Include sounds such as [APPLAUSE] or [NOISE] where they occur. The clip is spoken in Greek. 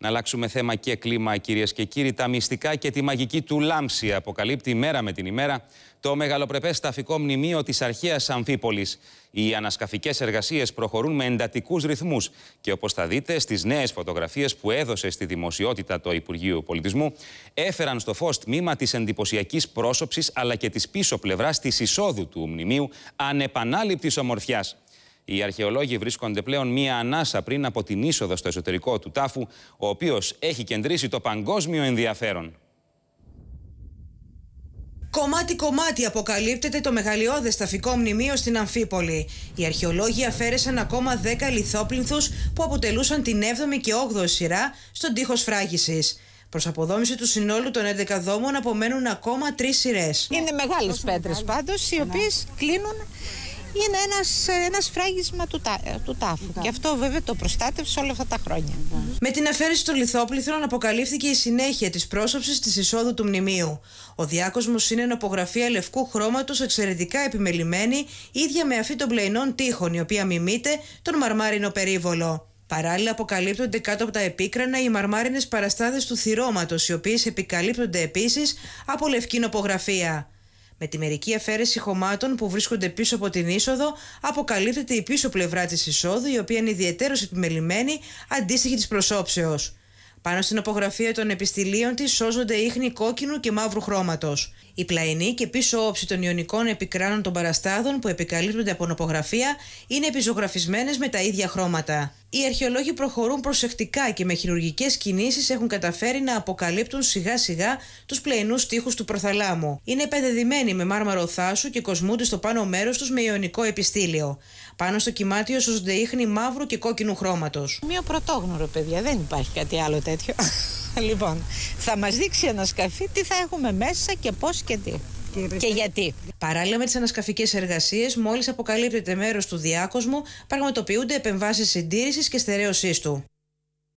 Να αλλάξουμε θέμα και κλίμα, κυρίες και κύριοι. Τα μυστικά και τη μαγική του Λάμψη αποκαλύπτει μέρα με την ημέρα το μεγαλοπρεπέ ταφικό μνημείο της αρχαίας Αμφίπολης. Οι ανασκαφικές εργασίες προχωρούν με εντατικούς ρυθμούς και όπως θα δείτε στις νέες φωτογραφίες που έδωσε στη δημοσιότητα το Υπουργείο Πολιτισμού, έφεραν στο φως τμήμα της εντυπωσιακής πρόσωψης αλλά και της πίσω πλευράς της εισόδου του μνημείου ανεπανάληπτης ομορφιάς. Οι αρχαιολόγοι βρίσκονται πλέον μία ανάσα πριν από την είσοδο στο εσωτερικό του τάφου, ο οποίος έχει κεντρήσει το παγκόσμιο ενδιαφέρον. Κομμάτι-κομμάτι αποκαλύπτεται το μεγαλειώδες ταφικό μνημείο στην Αμφίπολη. Οι αρχαιολόγοι αφαίρεσαν ακόμα 10 λιθόπληνθους που αποτελούσαν την 7η και 8η σειρά στον τοίχο φράγηση. Προς αποδόμηση του συνόλου των 11 δόμων απομένουν ακόμα τρεις σειρές. Είναι μεγάλες πέτρε πάντως, οι οποίες ναι. κλείνουν είναι ένας ένας φράγισμα του, τά, ε, του τάφου. Και αυτό βέβαια το προστάτευσες όλα αυτά χρόνια. Με την αφαίρεση των λιθόπληθρων αποκαλύφθηκε η συνέχεια της πρόσωψης της εισόδου του μνημείου. Ο διάκοσμος είναι νοπογραφία λευκού χρώματος εξαιρετικά επιμελημένη, ίδια με αυτή των πλεϊνών τείχων, η οποία μιμείται τον μαρμάρινο περίβολο. Παράλληλα, αποκαλύπτονται κάτω από τα επίκρανα οι μαρμάρινες παραστάδες του θυρώματος, οι οποίες επικαλύπτονται επίσης από λευκή νοπογραφία. Με τη μερική αφαίρεση χωμάτων που βρίσκονται πίσω από την είσοδο, αποκαλύπτεται η πίσω πλευρά της εισόδου, η οποία είναι ιδιαίτερως επιμελημένη, αντίστοιχη της προσώψεως. Πάνω στην απογραφία των επιστηλίων της σώζονται ίχνη κόκκινου και μαύρου χρώματος. Η πλαϊνή και πίσω όψη των ιονικών επικράνων των παραστάδων που επικαλύπτονται από νοπογραφία είναι επιζωγραφισμένες με τα ίδια χρώματα. Οι αρχαιολόγοι προχωρούν προσεκτικά και με χειρουργικές κινήσεις έχουν καταφέρει να αποκαλύπτουν σιγά σιγά τους πλαϊνούς τείχου του προθαλάμου. Είναι επενδεδημένοι με μάρμαρο θάσου και κοσμούνται στο πάνω μέρος τους με ιονικό επιστήλιο. Πάνω στο κοιμάτιο σώζονται ίχνη μαύρου και κόκκινου χρώματος. Μία πρωτόγνωρο, παιδιά, δεν υπάρχει κάτι άλλο τέτοιο. [LAUGHS] Λοιπόν, θα μας δείξει ένα σκαφί τι θα έχουμε μέσα και πώς και τι. Και γιατί. Παράλληλα με τις ανασκαφικές εργασίες, μόλις αποκαλύπτεται μέρος του διάκοσμου, πραγματοποιούνται επεμβάσεις συντήρησης και στερέωσή του.